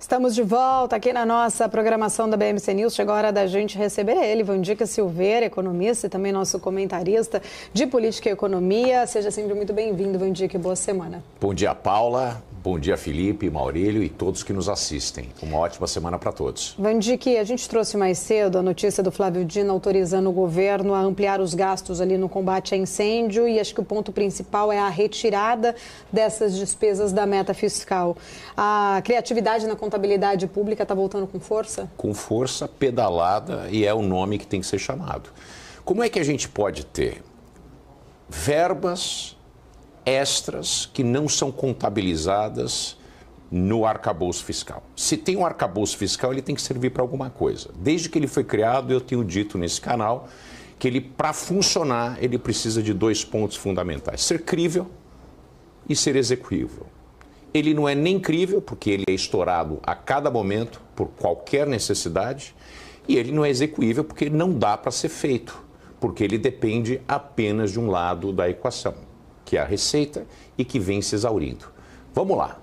Estamos de volta aqui na nossa programação da BMC News. Chegou a hora da gente receber ele, Vandica Silveira, economista e também nosso comentarista de política e economia. Seja sempre muito bem-vindo, Vandica, boa semana. Bom dia, Paula. Bom dia, Felipe, Maurílio e todos que nos assistem. Uma ótima semana para todos. Vandique, a gente trouxe mais cedo a notícia do Flávio Dino autorizando o governo a ampliar os gastos ali no combate a incêndio e acho que o ponto principal é a retirada dessas despesas da meta fiscal. A criatividade na contabilidade pública está voltando com força? Com força, pedalada e é o nome que tem que ser chamado. Como é que a gente pode ter verbas extras que não são contabilizadas no arcabouço fiscal. Se tem um arcabouço fiscal, ele tem que servir para alguma coisa. Desde que ele foi criado, eu tenho dito nesse canal que ele, para funcionar, ele precisa de dois pontos fundamentais: ser crível e ser execuível. Ele não é nem crível, porque ele é estourado a cada momento por qualquer necessidade, e ele não é execuível, porque não dá para ser feito, porque ele depende apenas de um lado da equação que é a receita, e que vem se exaurindo. Vamos lá.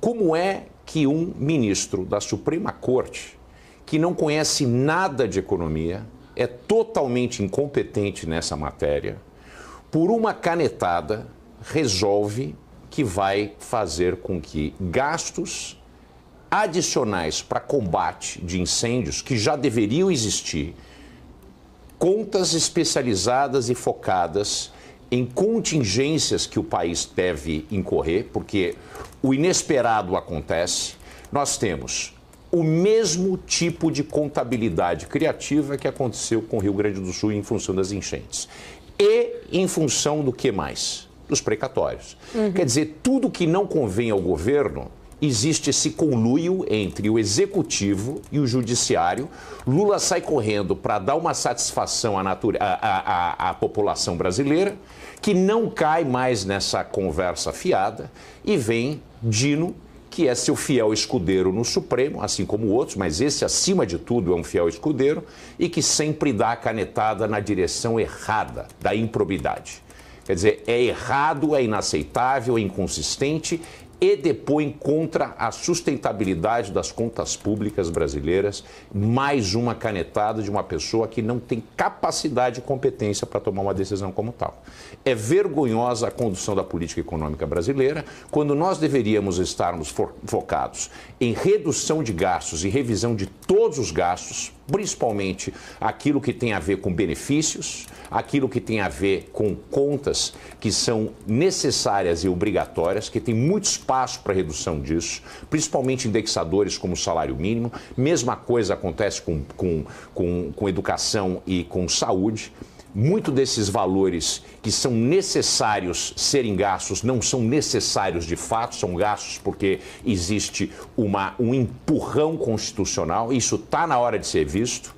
Como é que um ministro da Suprema Corte, que não conhece nada de economia, é totalmente incompetente nessa matéria, por uma canetada, resolve que vai fazer com que gastos adicionais para combate de incêndios, que já deveriam existir, contas especializadas e focadas em contingências que o país deve incorrer, porque o inesperado acontece, nós temos o mesmo tipo de contabilidade criativa que aconteceu com o Rio Grande do Sul em função das enchentes. E em função do que mais? Dos precatórios. Uhum. Quer dizer, tudo que não convém ao governo existe esse conluio entre o executivo e o judiciário. Lula sai correndo para dar uma satisfação à, natura, à, à, à, população brasileira, que não cai mais nessa conversa fiada, e vem Dino, que é seu fiel escudeiro no Supremo, assim como outros, mas esse, acima de tudo, é um fiel escudeiro e que sempre dá a canetada na direção errada da improbidade. Quer dizer, é errado, é inaceitável, é inconsistente e depõem contra a sustentabilidade das contas públicas brasileiras mais uma canetada de uma pessoa que não tem capacidade e competência para tomar uma decisão como tal. É vergonhosa a condução da política econômica brasileira, quando nós deveríamos estarmos focados em redução de gastos e revisão de todos os gastos principalmente aquilo que tem a ver com benefícios, aquilo que tem a ver com contas que são necessárias e obrigatórias, que tem muito espaço para redução disso, principalmente indexadores como o salário mínimo. Mesma coisa acontece com, com, com, com educação e com saúde muito desses valores que são necessários serem gastos não são necessários de fato, são gastos porque existe uma, um empurrão constitucional, isso está na hora de ser visto,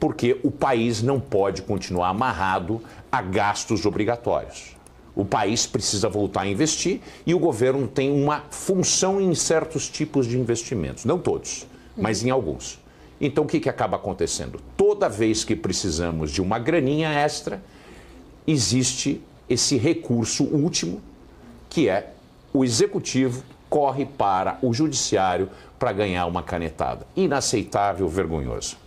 porque o país não pode continuar amarrado a gastos obrigatórios. O país precisa voltar a investir e o governo tem uma função em certos tipos de investimentos, não todos, mas em alguns. Então, o que, que acaba acontecendo? Toda vez que precisamos de uma graninha extra, existe esse recurso último, que é o executivo corre para o judiciário para ganhar uma canetada. Inaceitável, vergonhoso.